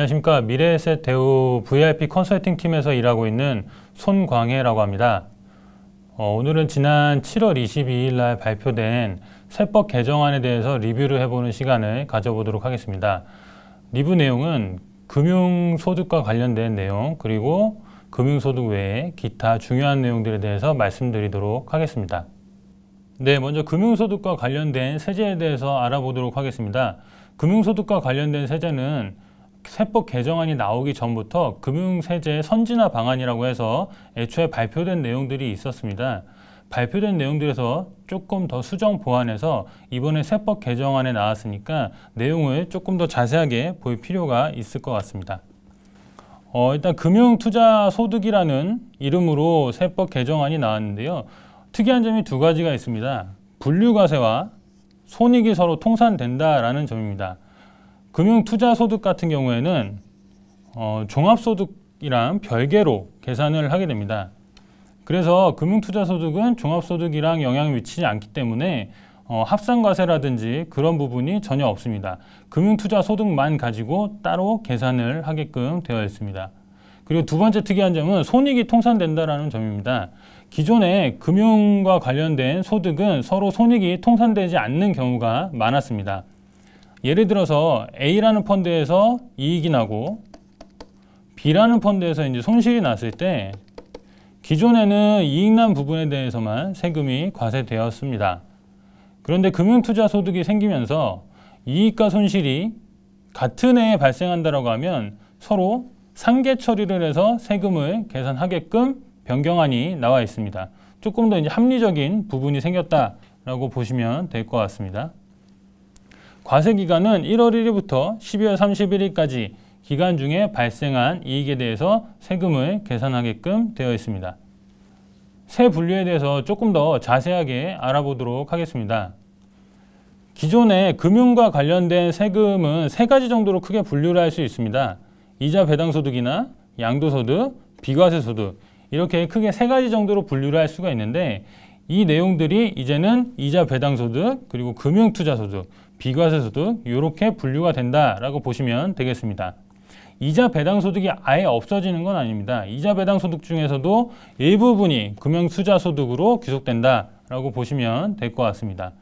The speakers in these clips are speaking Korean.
안녕하십니까. 미래에셋 대우 VIP 컨설팅 팀에서 일하고 있는 손광혜라고 합니다. 어, 오늘은 지난 7월 22일 날 발표된 세법 개정안에 대해서 리뷰를 해보는 시간을 가져보도록 하겠습니다. 리뷰 내용은 금융소득과 관련된 내용 그리고 금융소득 외에 기타 중요한 내용들에 대해서 말씀드리도록 하겠습니다. 네, 먼저 금융소득과 관련된 세제에 대해서 알아보도록 하겠습니다. 금융소득과 관련된 세제는 세법 개정안이 나오기 전부터 금융세제 선진화 방안이라고 해서 애초에 발표된 내용들이 있었습니다. 발표된 내용들에서 조금 더 수정 보완해서 이번에 세법 개정안에 나왔으니까 내용을 조금 더 자세하게 볼 필요가 있을 것 같습니다. 어, 일단 금융투자소득이라는 이름으로 세법 개정안이 나왔는데요. 특이한 점이 두 가지가 있습니다. 분류과세와 손익이 서로 통산된다라는 점입니다. 금융투자소득 같은 경우에는 어, 종합소득이랑 별개로 계산을 하게 됩니다. 그래서 금융투자소득은 종합소득이랑 영향을 미치지 않기 때문에 어, 합산과세라든지 그런 부분이 전혀 없습니다. 금융투자소득만 가지고 따로 계산을 하게끔 되어 있습니다. 그리고 두 번째 특이한 점은 손익이 통산된다라는 점입니다. 기존에 금융과 관련된 소득은 서로 손익이 통산되지 않는 경우가 많았습니다. 예를 들어서 A라는 펀드에서 이익이 나고 B라는 펀드에서 이제 손실이 났을 때 기존에는 이익난 부분에 대해서만 세금이 과세되었습니다. 그런데 금융투자 소득이 생기면서 이익과 손실이 같은 해에 발생한다고 하면 서로 상계 처리를 해서 세금을 계산하게끔 변경안이 나와 있습니다. 조금 더 이제 합리적인 부분이 생겼다라고 보시면 될 것 같습니다. 과세 기간은 1월 1일부터 12월 31일까지 기간 중에 발생한 이익에 대해서 세금을 계산하게끔 되어 있습니다. 세 분류에 대해서 조금 더 자세하게 알아보도록 하겠습니다. 기존의 금융과 관련된 세금은 세 가지 정도로 크게 분류를 할 수 있습니다. 이자 배당소득이나 양도소득, 비과세소득 이렇게 크게 세 가지 정도로 분류를 할 수가 있는데 이 내용들이 이제는 이자 배당소득, 그리고 금융투자소득, 비과세 소득 이렇게 분류가 된다라고 보시면 되겠습니다. 이자 배당 소득이 아예 없어지는 건 아닙니다. 이자 배당 소득 중에서도 일부분이 금융 투자 소득으로 귀속된다라고 보시면 될 것 같습니다.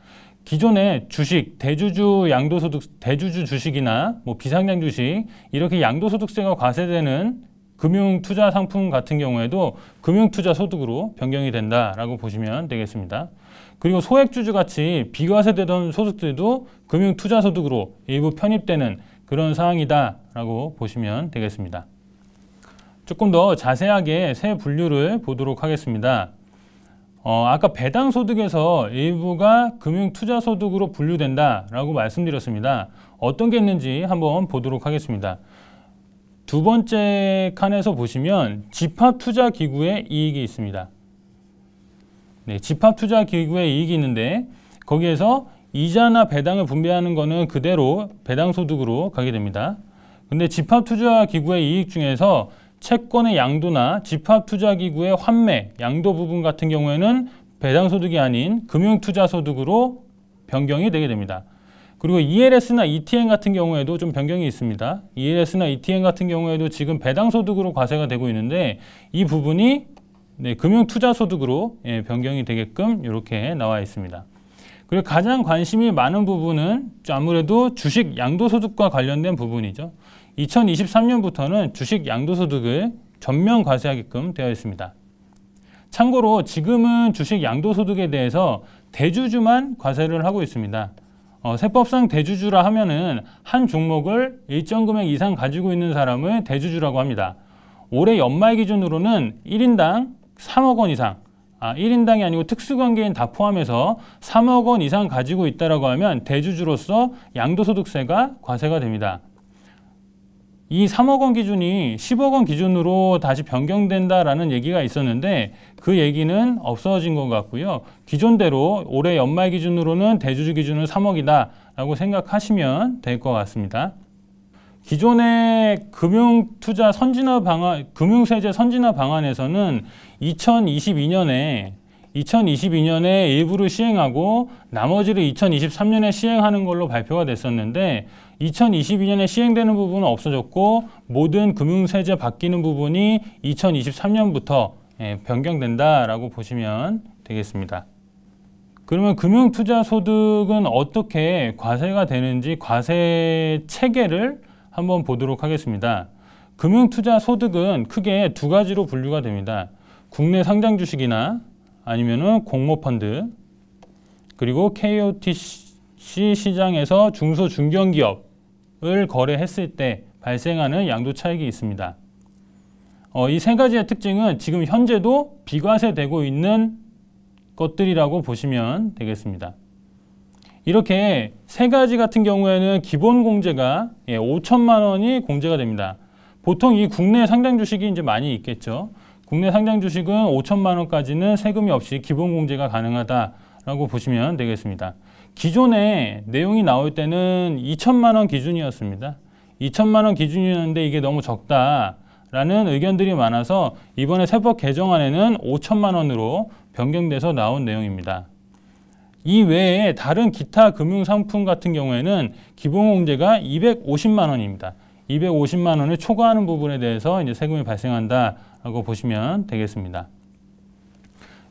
기존에 주식, 대주주 양도소득, 대주주 주식이나 뭐 비상장 주식 이렇게 양도소득세가 과세되는 금융투자 상품 같은 경우에도 금융투자 소득으로 변경이 된다라고 보시면 되겠습니다. 그리고 소액주주 같이 비과세되던 소득들도 금융투자소득으로 일부 편입되는 그런 상황이다라고 보시면 되겠습니다. 조금 더 자세하게 세 분류를 보도록 하겠습니다. 어, 아까 배당소득에서 일부가 금융투자소득으로 분류된다라고 말씀드렸습니다. 어떤 게 있는지 한번 보도록 하겠습니다. 두 번째 칸에서 보시면 집합투자기구의 이익이 있습니다. 네, 집합투자기구의 이익이 있는데 거기에서 이자나 배당을 분배하는 거는 그대로 배당소득으로 가게 됩니다. 근데 집합투자기구의 이익 중에서 채권의 양도나 집합투자기구의 환매, 양도 부분 같은 경우에는 배당소득이 아닌 금융투자소득으로 변경이 되게 됩니다. 그리고 ELS나 ETN 같은 경우에도 좀 변경이 있습니다. ELS나 ETN 같은 경우에도 지금 배당소득으로 과세가 되고 있는데 이 부분이 네, 금융투자소득으로 예, 변경이 되게끔 이렇게 나와 있습니다. 그리고 가장 관심이 많은 부분은 아무래도 주식 양도소득과 관련된 부분이죠. 2023년부터는 주식 양도소득을 전면 과세하게끔 되어 있습니다. 참고로 지금은 주식 양도소득에 대해서 대주주만 과세를 하고 있습니다. 어, 세법상 대주주라 하면은 한 종목을 일정 금액 이상 가지고 있는 사람을 대주주라고 합니다. 올해 연말 기준으로는 1인당 3억 원 이상 아, 1인당이 아니고 특수관계인 다 포함해서 3억 원 이상 가지고 있다라고 하면 대주주로서 양도소득세가 과세가 됩니다. 이 3억 원 기준이 10억 원 기준으로 다시 변경된다라는 얘기가 있었는데 그 얘기는 없어진 것 같고요. 기존대로 올해 연말 기준으로는 대주주 기준은 3억이다라고 생각하시면 될 것 같습니다. 기존의 금융투자 선진화 방안, 금융세제 선진화 방안에서는 2022년에 2022년에 일부를 시행하고 나머지를 2023년에 시행하는 걸로 발표가 됐었는데 2022년에 시행되는 부분은 없어졌고 모든 금융세제 바뀌는 부분이 2023년부터 예, 변경된다라고 보시면 되겠습니다. 그러면 금융투자소득은 어떻게 과세가 되는지 과세 체계를 한번 보도록 하겠습니다. 금융투자소득은 크게 두 가지로 분류가 됩니다. 국내 상장 주식이나 아니면은 공모 펀드 그리고 KOTC 시장에서 중소 중견기업을 거래했을 때 발생하는 양도 차익이 있습니다. 어, 이 세 가지의 특징은 지금 현재도 비과세되고 있는 것들이라고 보시면 되겠습니다. 이렇게 세 가지 같은 경우에는 기본 공제가 예, 5천만 원이 공제가 됩니다. 보통 이 국내 상장 주식이 이제 많이 있겠죠. 국내 상장 주식은 5천만 원까지는 세금이 없이 기본 공제가 가능하다라고 보시면 되겠습니다. 기존에 내용이 나올 때는 2천만 원 기준이었습니다. 2천만 원 기준이었는데 이게 너무 적다라는 의견들이 많아서 이번에 세법 개정안에는 5천만 원으로 변경돼서 나온 내용입니다. 이 외에 다른 기타 금융 상품 같은 경우에는 기본 공제가 250만 원입니다. 250만 원을 초과하는 부분에 대해서 이제 세금이 발생한다. 라고 보시면 되겠습니다.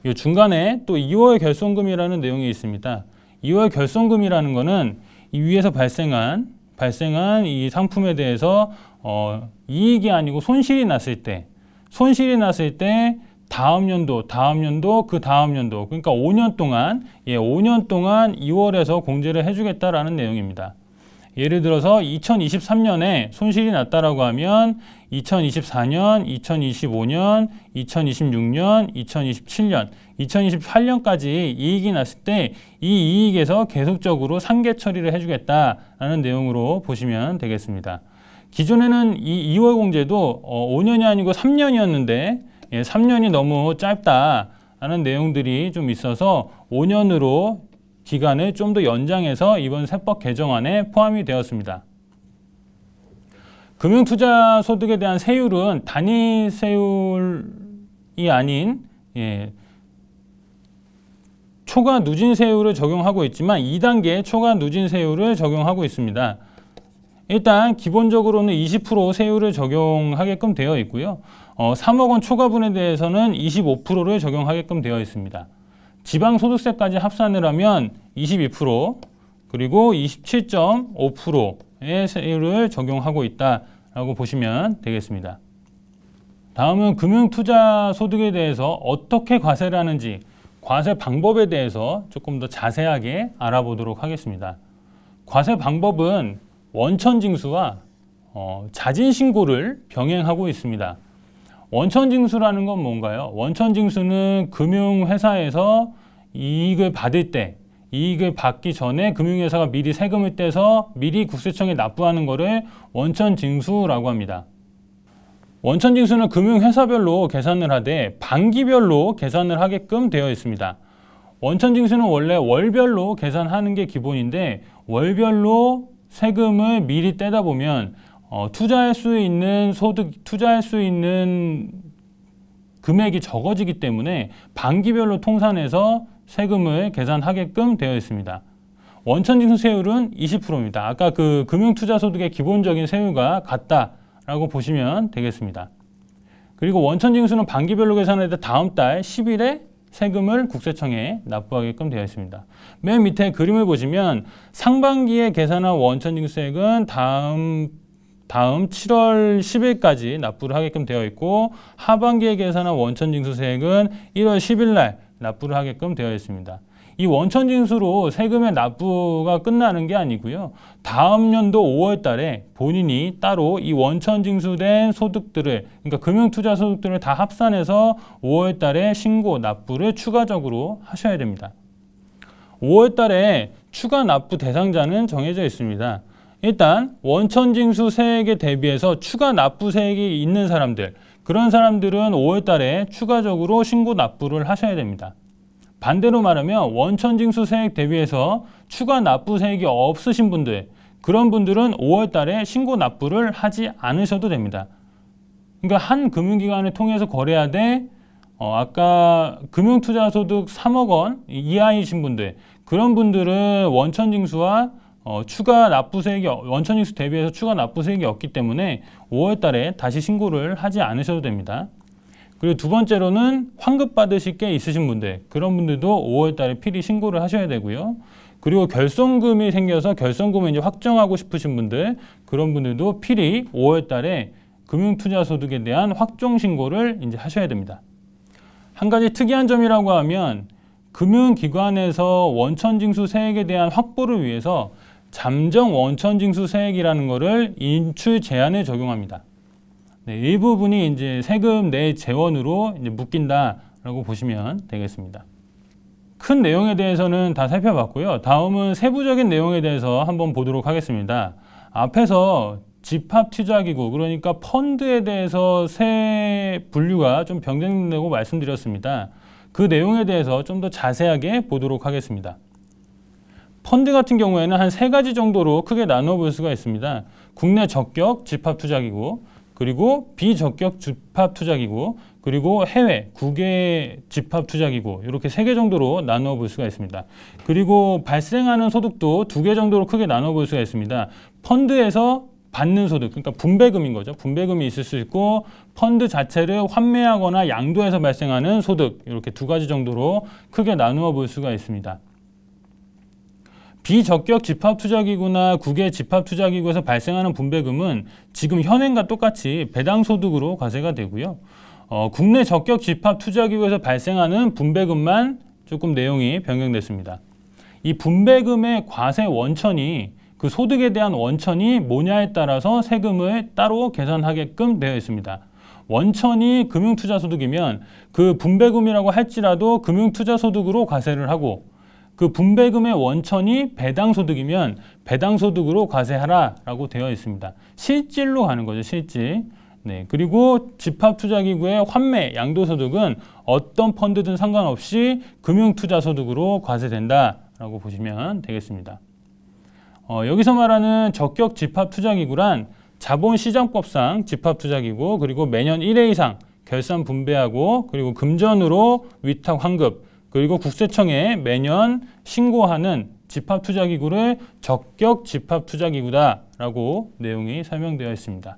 이 중간에 또 2월 결손금이라는 내용이 있습니다. 2월 결손금이라는 거는 이 위에서 발생한 발생한 이 상품에 대해서 어, 이익이 아니고 손실이 났을 때 손실이 났을 때 다음 연도, 다음 연도, 그 다음 연도 그러니까 5년 동안 예, 5년 동안 2월에서 공제를 해주겠다라는 내용입니다. 예를 들어서 2023년에 손실이 났다라고 하면 2024년, 2025년, 2026년, 2027년, 2028년까지 이익이 났을 때 이 이익에서 계속적으로 상계 처리를 해주겠다라는 내용으로 보시면 되겠습니다. 기존에는 이 2월 공제도 5년이 어, 아니고 3년이었는데 3년이 예, 너무 짧다. 라는 내용들이 좀 있어서 5년으로 기간을 좀 더 연장해서 이번 세법 개정안에 포함이 되었습니다. 금융투자 소득에 대한 세율은 단일 세율이 아닌 예, 초과 누진 세율을 적용하고 있지만 2단계 초과 누진 세율을 적용하고 있습니다. 일단 기본적으로는 20% 세율을 적용하게끔 되어 있고요. 어, 3억 원 초과분에 대해서는 25%를 적용하게끔 되어 있습니다. 지방소득세까지 합산을하면 22% 그리고 27.5%의 세율을 적용하고 있다라고 보시면 되겠습니다. 다음은 금융투자소득에 대해서 어떻게 과세를 하는지 과세 방법에 대해서 조금 더 자세하게 알아보도록 하겠습니다. 과세 방법은 원천징수와 어, 자진신고를 병행하고 있습니다. 원천징수라는 건 뭔가요? 원천징수는 금융회사에서 이익을 받을 때 이익을 받기 전에 금융회사가 미리 세금을 떼서 미리 국세청에 납부하는 거를 원천징수라고 합니다. 원천징수는 금융회사별로 계산을 하되 반기별로 계산을 하게끔 되어 있습니다. 원천징수는 원래 월별로 계산하는 게 기본인데 월별로 세금을 미리 떼다 보면 어, 투자할 수 있는 소득, 투자할 수 있는 금액이 적어지기 때문에 반기별로 통산해서 세금을 계산하게끔 되어 있습니다. 원천징수세율은 20%입니다. 아까 그 금융투자소득의 기본적인 세율과 같다라고 보시면 되겠습니다. 그리고 원천징수는 반기별로 계산할 때 다음 달 10일에 세금을 국세청에 납부하게끔 되어 있습니다. 맨 밑에 그림을 보시면 상반기에 계산한 원천징수액은 다음 다음 7월 10일까지 납부를 하게끔 되어 있고 하반기에 계산한 원천징수세액은 1월 10일 날 납부를 하게끔 되어 있습니다. 이 원천징수로 세금의 납부가 끝나는 게 아니고요. 다음 연도 5월 달에 본인이 따로 이 원천징수된 소득들을 그러니까 금융투자 소득들을 다 합산해서 5월 달에 신고 납부를 추가적으로 하셔야 됩니다. 5월 달에 추가 납부 대상자는 정해져 있습니다. 일단 원천징수 세액에 대비해서 추가 납부 세액이 있는 사람들 그런 사람들은 5월 달에 추가적으로 신고 납부를 하셔야 됩니다. 반대로 말하면 원천징수 세액 대비해서 추가 납부 세액이 없으신 분들 그런 분들은 5월 달에 신고 납부를 하지 않으셔도 됩니다. 그러니까 한 금융기관을 통해서 거래하되 어, 아까 금융투자소득 3억 원 이하이신 분들 그런 분들은 원천징수와 어, 추가 납부세액이 원천 징수 대비해서 추가 납부세액이 없기 때문에 5월 달에 다시 신고를 하지 않으셔도 됩니다. 그리고 두 번째로는 환급 받으실 게 있으신 분들 그런 분들도 5월 달에 필히 신고를 하셔야 되고요. 그리고 결손금이 생겨서 결손금을 이제 확정하고 싶으신 분들 그런 분들도 필히 5월 달에 금융투자소득에 대한 확정신고를 이제 하셔야 됩니다. 한 가지 특이한 점이라고 하면 금융기관에서 원천징수 세액에 대한 확보를 위해서 잠정 원천 징수 세액이라는 것을 인출 제한에 적용합니다. 네, 이 부분이 이제 세금 내 재원으로 이제 묶인다라고 보시면 되겠습니다. 큰 내용에 대해서는 다 살펴봤고요. 다음은 세부적인 내용에 대해서 한번 보도록 하겠습니다. 앞에서 집합투자기구 그러니까 펀드에 대해서 세 분류가 좀 변경된다고 말씀드렸습니다. 그 내용에 대해서 좀 더 자세하게 보도록 하겠습니다. 펀드 같은 경우에는 한 세 가지 정도로 크게 나눠 볼 수가 있습니다. 국내 적격 집합 투자기구, 그리고 비적격 집합 투자기구, 그리고 해외 국외 집합 투자기구 이렇게 세 개 정도로 나눠 볼 수가 있습니다. 그리고 발생하는 소득도 두 개 정도로 크게 나눠 볼 수가 있습니다. 펀드에서 받는 소득, 그러니까 분배금인 거죠. 분배금이 있을 수 있고 펀드 자체를 환매하거나 양도해서 발생하는 소득 이렇게 두 가지 정도로 크게 나누어 볼 수가 있습니다. 비적격 집합투자기구나 국외 집합투자기구에서 발생하는 분배금은 지금 현행과 똑같이 배당소득으로 과세가 되고요. 어, 국내 적격 집합투자기구에서 발생하는 분배금만 조금 내용이 변경됐습니다. 이 분배금의 과세 원천이 그 소득에 대한 원천이 뭐냐에 따라서 세금을 따로 계산하게끔 되어 있습니다. 원천이 금융투자소득이면 그 분배금이라고 할지라도 금융투자소득으로 과세를 하고 그 분배금의 원천이 배당소득이면 배당소득으로 과세하라라고 되어 있습니다. 실질로 하는 거죠, 실질. 네, 그리고 집합투자기구의 환매, 양도소득은 어떤 펀드든 상관없이 금융투자소득으로 과세된다라고 보시면 되겠습니다. 어, 여기서 말하는 적격 집합투자기구란 자본시장법상 집합투자기구 그리고 매년 1회 이상 결산 분배하고 그리고 금전으로 위탁 환급 그리고 국세청에 매년 신고하는 집합투자기구를 적격 집합투자기구다라고 내용이 설명되어 있습니다.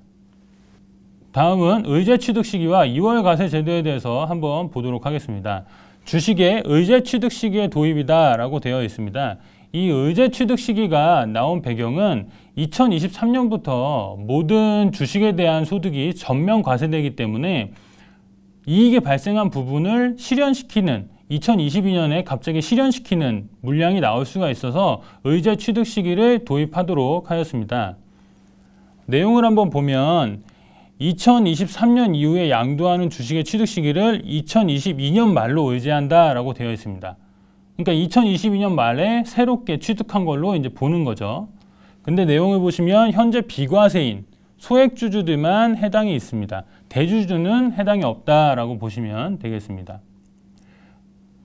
다음은 의제취득 시기와 2월 과세 제도에 대해서 한번 보도록 하겠습니다. 주식의 의제취득 시기의 도입이다라고 되어 있습니다. 이 의제취득 시기가 나온 배경은 2023년부터 모든 주식에 대한 소득이 전면 과세되기 때문에 이익이 발생한 부분을 실현시키는 2022년에 갑자기 실현시키는 물량이 나올 수가 있어서 의제 취득 시기를 도입하도록 하였습니다. 내용을 한번 보면 2023년 이후에 양도하는 주식의 취득 시기를 2022년 말로 의제한다라고 되어 있습니다. 그러니까 2022년 말에 새롭게 취득한 걸로 이제 보는 거죠. 근데 내용을 보시면 현재 비과세인 소액주주들만 해당이 있습니다. 대주주는 해당이 없다라고 보시면 되겠습니다.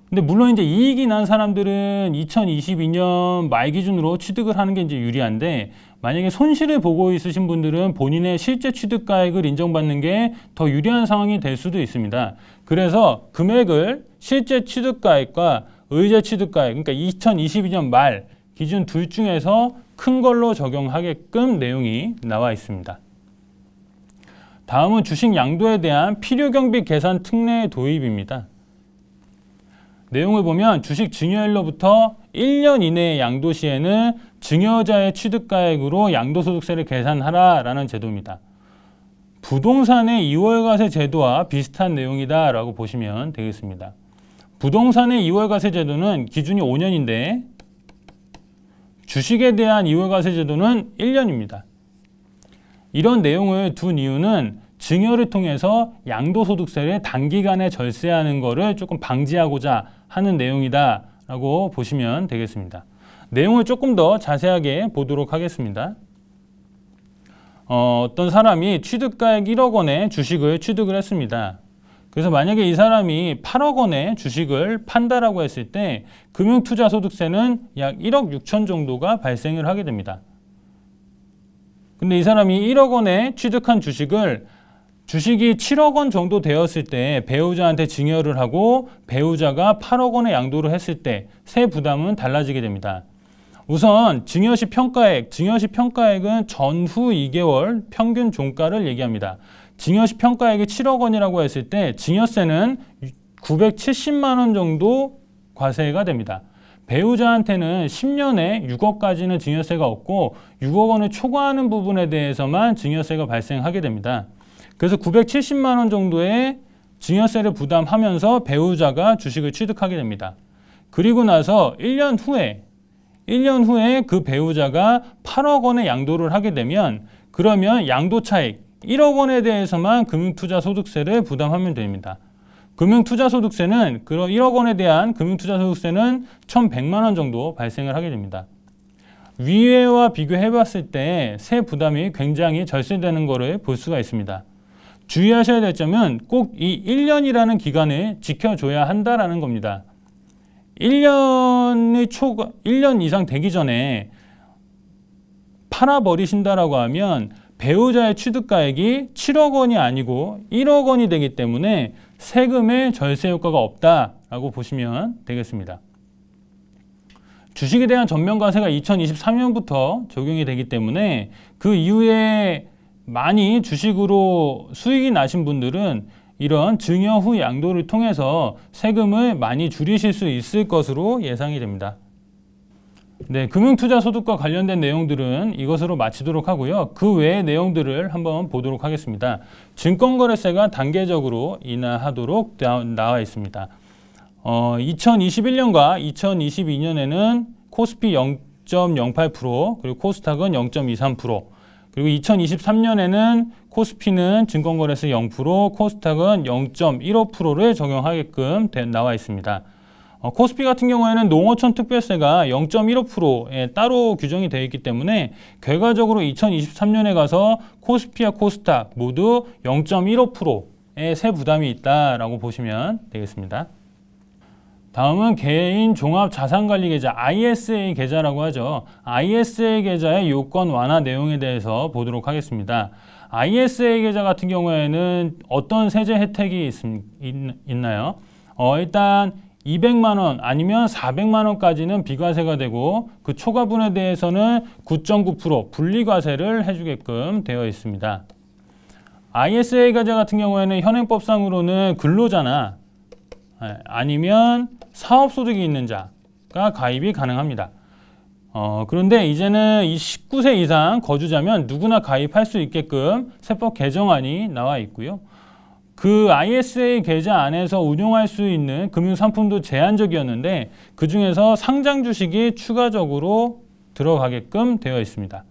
근데 물론 이제 이익이 난 사람들은 2022년 말 기준으로 취득을 하는 게 이제 유리한데 만약에 손실을 보고 있으신 분들은 본인의 실제 취득가액을 인정받는 게 더 유리한 상황이 될 수도 있습니다. 그래서 금액을 실제 취득가액과 의제 취득가액, 그러니까 2022년 말 기준 둘 중에서 큰 걸로 적용하게끔 내용이 나와 있습니다. 다음은 주식 양도에 대한 필요경비 계산 특례 도입입니다. 내용을 보면 주식 증여일로부터 1년 이내의 양도 시에는 증여자의 취득가액으로 양도소득세를 계산하라라는 제도입니다. 부동산의 2월과세 제도와 비슷한 내용이다라고 보시면 되겠습니다. 부동산의 2월과세 제도는 기준이 5년인데 주식에 대한 2월과세 제도는 1년입니다. 이런 내용을 둔 이유는 증여를 통해서 양도소득세를 단기간에 절세하는 것을 조금 방지하고자 하는 내용이다라고 보시면 되겠습니다. 내용을 조금 더 자세하게 보도록 하겠습니다. 어, 떤 사람이 취득가액 1억 원의 주식을 취득을 했습니다. 그래서 만약에 이 사람이 8억 원의 주식을 판다라고 했을 때 금융투자소득세는 약 1억 6천 정도가 발생을 하게 됩니다. 근데 이 사람이 1억 원에 취득한 주식을 주식이 7억 원 정도 되었을 때 배우자한테 증여를 하고 배우자가 8억 원의 양도를 했을 때 세 부담은 달라지게 됩니다. 우선 증여시 평가액, 증여시 평가액은 전후 2개월 평균 종가를 얘기합니다. 증여시 평가액이 7억 원이라고 했을 때 증여세는 970만 원 정도 과세가 됩니다. 배우자한테는 10년에 6억까지는 증여세가 없고 6억 원을 초과하는 부분에 대해서만 증여세가 발생하게 됩니다. 그래서 970만 원 정도의 증여세를 부담하면서 배우자가 주식을 취득하게 됩니다. 그리고 나서 1년 후에 1년 후에 그 배우자가 8억 원의 양도를 하게 되면 그러면 양도 차익 1억 원에 대해서만 금융투자소득세를 부담하면 됩니다. 금융투자소득세는 그런 1억 원에 대한 금융투자소득세는 1,100만 원 정도 발생을 하게 됩니다. 위에와 비교해봤을 때 세 부담이 굉장히 절세되는 것을 볼 수가 있습니다. 주의하셔야 될 점은 꼭 이 1년이라는 기간을 지켜줘야 한다라는 겁니다. 1년의 초 1년 이상 되기 전에 팔아버리신다라고 하면 배우자의 취득가액이 7억 원이 아니고 1억 원이 되기 때문에 세금의 절세 효과가 없다라고 보시면 되겠습니다. 주식에 대한 전면 과세가 2023년부터 적용이 되기 때문에 그 이후에 많이 주식으로 수익이 나신 분들은 이런 증여 후 양도를 통해서 세금을 많이 줄이실 수 있을 것으로 예상이 됩니다. 네, 금융투자 소득과 관련된 내용들은 이것으로 마치도록 하고요. 그 외의 내용들을 한번 보도록 하겠습니다. 증권거래세가 단계적으로 인하하도록 나와 있습니다. 어, 2021년과 2022년에는 코스피 0.08% 그리고 코스닥은 0.23% 그리고 2023년에는 코스피는 증권거래세 0%, 코스닥은 0.15%를 적용하게끔 나와 있습니다. 어, 코스피 같은 경우에는 농어촌 특별세가 0.15%에 따로 규정이 되어 있기 때문에 결과적으로 2023년에 가서 코스피와 코스닥 모두 0.15%의 세 부담이 있다라고 보시면 되겠습니다. 다음은 개인 종합 자산관리 계좌 ISA 계좌라고 하죠. ISA 계좌의 요건 완화 내용에 대해서 보도록 하겠습니다. ISA 계좌 같은 경우에는 어떤 세제 혜택이 있, 있 나요 어, 일단 200만 원 아니면 400만 원까지는 비과세가 되고 그 초과분에 대해서는 9.9% 분리과세를 해주게끔 되어 있습니다. ISA 계좌 같은 경우에는 현행법상으로는 근로자나 예, 아니면 사업소득이 있는 자가 가입이 가능합니다. 어, 그런데 이제는 이 19세 이상 거주자면 누구나 가입할 수 있게끔 세법 개정안이 나와 있고요. 그 ISA 계좌 안에서 운용할 수 있는 금융상품도 제한적이었는데 그 중에서 상장 주식이 추가적으로 들어가게끔 되어 있습니다.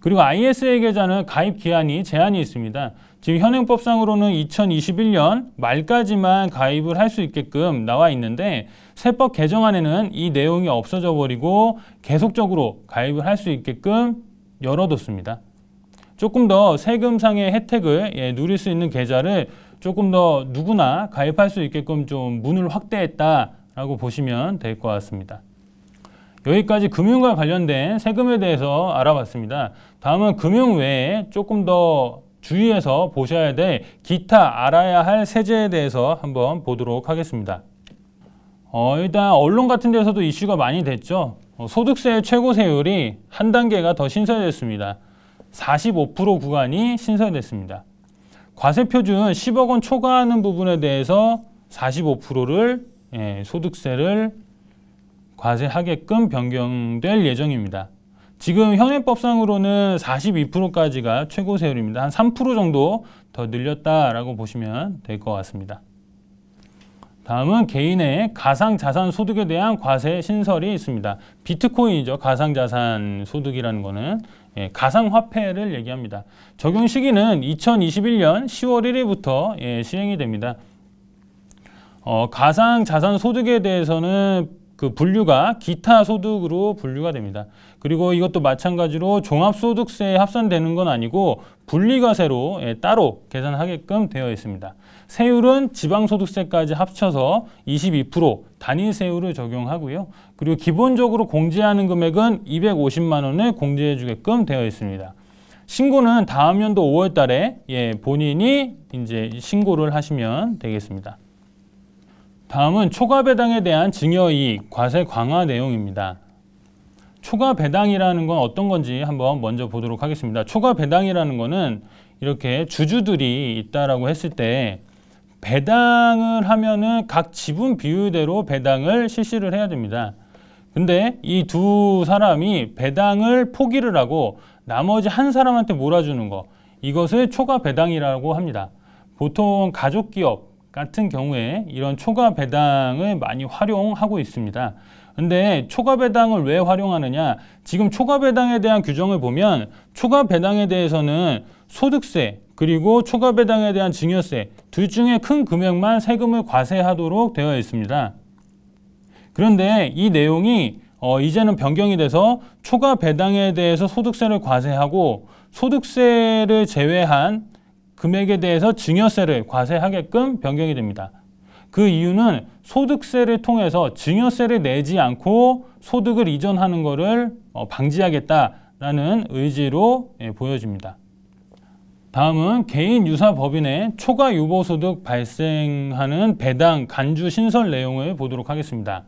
그리고 ISA 계좌는 가입 기한이 제한이 있습니다. 지금 현행법상으로는 2021년 말까지만 가입을 할 수 있게끔 나와 있는데 세법 개정안에는 이 내용이 없어져 버리고 계속적으로 가입을 할 수 있게끔 열어뒀습니다. 조금 더 세금상의 혜택을 예, 누릴 수 있는 계좌를 조금 더 누구나 가입할 수 있게끔 좀 문을 확대했다라고 보시면 될 것 같습니다. 여기까지 금융과 관련된 세금에 대해서 알아봤습니다. 다음은 금융 외에 조금 더 주의해서 보셔야 될 기타 알아야 할 세제에 대해서 한번 보도록 하겠습니다. 어, 일단 언론 같은 데서도 이슈가 많이 됐죠. 어, 소득세 최고 세율이 한 단계가 더 신설됐습니다. 45% 구간이 신설됐습니다. 과세표준 10억 원 초과하는 부분에 대해서 45%를 예, 소득세를 과세하게끔 변경될 예정입니다. 지금 현행법상으로는 42%까지가 최고 세율입니다. 한 3% 정도 더 늘렸다라고 보시면 될 것 같습니다. 다음은 개인의 가상자산 소득에 대한 과세 신설이 있습니다. 비트코인이죠. 가상자산 소득이라는 거는 예, 가상화폐를 얘기합니다. 적용 시기는 2021년 10월 1일부터 예, 시행이 됩니다. 어, 가상자산 소득에 대해서는 그 분류가 기타 소득으로 분류가 됩니다. 그리고 이것도 마찬가지로 종합소득세에 합산되는 건 아니고 분리과세로 예, 따로 계산하게끔 되어 있습니다. 세율은 지방소득세까지 합쳐서 22% 단위세율을 적용하고요. 그리고 기본적으로 공제하는 금액은 250만 원을 공제해 주게끔 되어 있습니다. 신고는 다음 연도 5월 달에 예, 본인이 이제 신고를 하시면 되겠습니다. 다음은 초과 배당에 대한 증여이익 과세 강화 내용입니다. 초과 배당이라는 건 어떤 건지 한번 먼저 보도록 하겠습니다. 초과 배당이라는 거는 이렇게 주주들이 있다라 했을 때 배당을 하면은 각 지분 비율대로 배당을 실시를 해야 됩니다. 근데 이 두 사람이 배당을 포기를 하고 나머지 한 사람한테 몰아주는 거 이것을 초과 배당이라고 합니다. 보통 가족기업 같은 경우에 이런 초과 배당을 많이 활용하고 있습니다. 근데 초과 배당을 왜 활용하느냐? 지금 초과 배당에 대한 규정을 보면 초과 배당에 대해서는 소득세 그리고 초과 배당에 대한 증여세 둘 중에 큰 금액만 세금을 과세하도록 되어 있습니다. 그런데 이 내용이 어, 이제는 변경이 돼서 초과 배당에 대해서 소득세를 과세하고 소득세를 제외한 금액에 대해서 증여세를 과세하게끔 변경이 됩니다. 그 이유는 소득세를 통해서 증여세를 내지 않고 소득을 이전하는 것을 어, 방지하겠다라는 의지로 예, 보여집니다. 다음은 개인 유사 법인의 초과 유보소득 발생하는 배당 간주 신설 내용을 보도록 하겠습니다.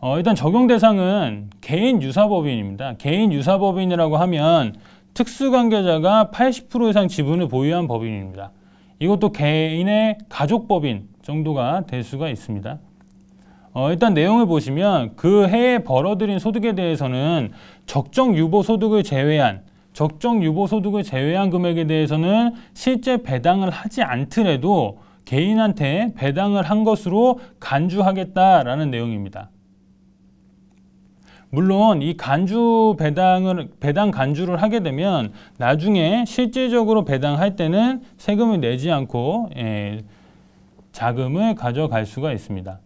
어, 일단 적용 대상은 개인 유사법인입니다. 개인 유사법인이라고 하면 특수관계자가 80% 이상 지분을 보유한 법인입니다. 이것도 개인의 가족법인 정도가 될 수가 있습니다. 어, 일단 내용을 보시면 그 해에 벌어들인 소득에 대해서는 적정 유보 소득을 제외한 적정 유보 소득을 제외한 금액에 대해서는 실제 배당을 하지 않더라도 개인한테 배당을 한 것으로 간주하겠다라는 내용입니다. 물론 이 간주 배당을 배당 간주를 하게 되면 나중에 실제적으로 배당할 때는 세금을 내지 않고 예, 자금을 가져갈 수가 있습니다.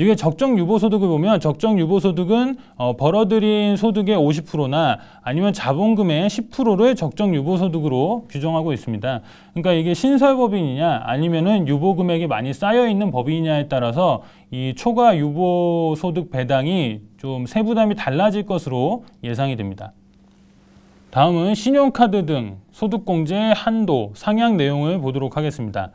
이게 적정 유보소득을 보면 적정 유보소득은 어, 벌어들인 소득의 50%나 아니면 자본금의 10%를 적정 유보소득으로 규정하고 있습니다. 그러니까 이게 신설법인이냐 아니면은 유보금액이 많이 쌓여있는 법인이냐에 따라서 이 초과 유보소득 배당이 좀 세부담이 달라질 것으로 예상이 됩니다. 다음은 신용카드 등 소득공제 한도 상향 내용을 보도록 하겠습니다.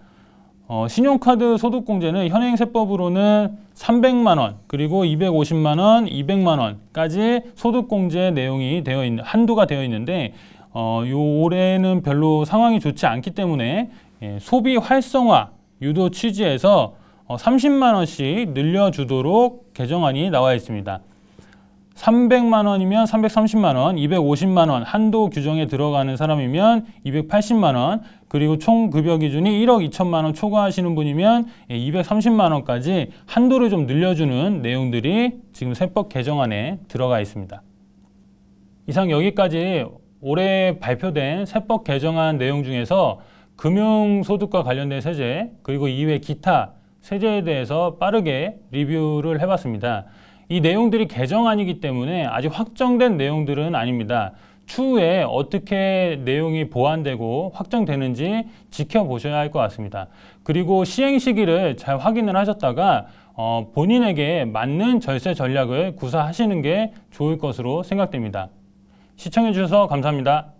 어, 신용카드 소득공제는 현행 세법으로는 300만 원, 그리고 250만 원, 200만 원까지 소득공제 내용이 되어 있는 한도가 되어 있는데 어, 요 올해는 별로 상황이 좋지 않기 때문에 예, 소비 활성화 유도 취지에서 어, 30만 원씩 늘려주도록 개정안이 나와 있습니다. 300만 원이면 330만 원, 250만 원 한도 규정에 들어가는 사람이면 280만 원, 그리고 총 급여 기준이 1억 2천만 원 초과하시는 분이면 230만 예, 원까지 한도를 좀 늘려주는 내용들이 지금 세법 개정안에 들어가 있습니다. 이상 여기까지 올해 발표된 세법 개정안 내용 중에서 금융소득과 관련된 세제, 그리고 이외 기타 세제에 대해서 빠르게 리뷰를 해봤습니다. 이 내용들이 개정안이기 때문에 아직 확정된 내용들은 아닙니다. 추후에 어떻게 내용이 보완되고 확정되는지 지켜보셔야 할 것 같습니다. 그리고 시행 시기를 잘 확인을 하셨다가 어, 본인에게 맞는 절세 전략을 구사하시는 게 좋을 것으로 생각됩니다. 시청해주셔서 감사합니다.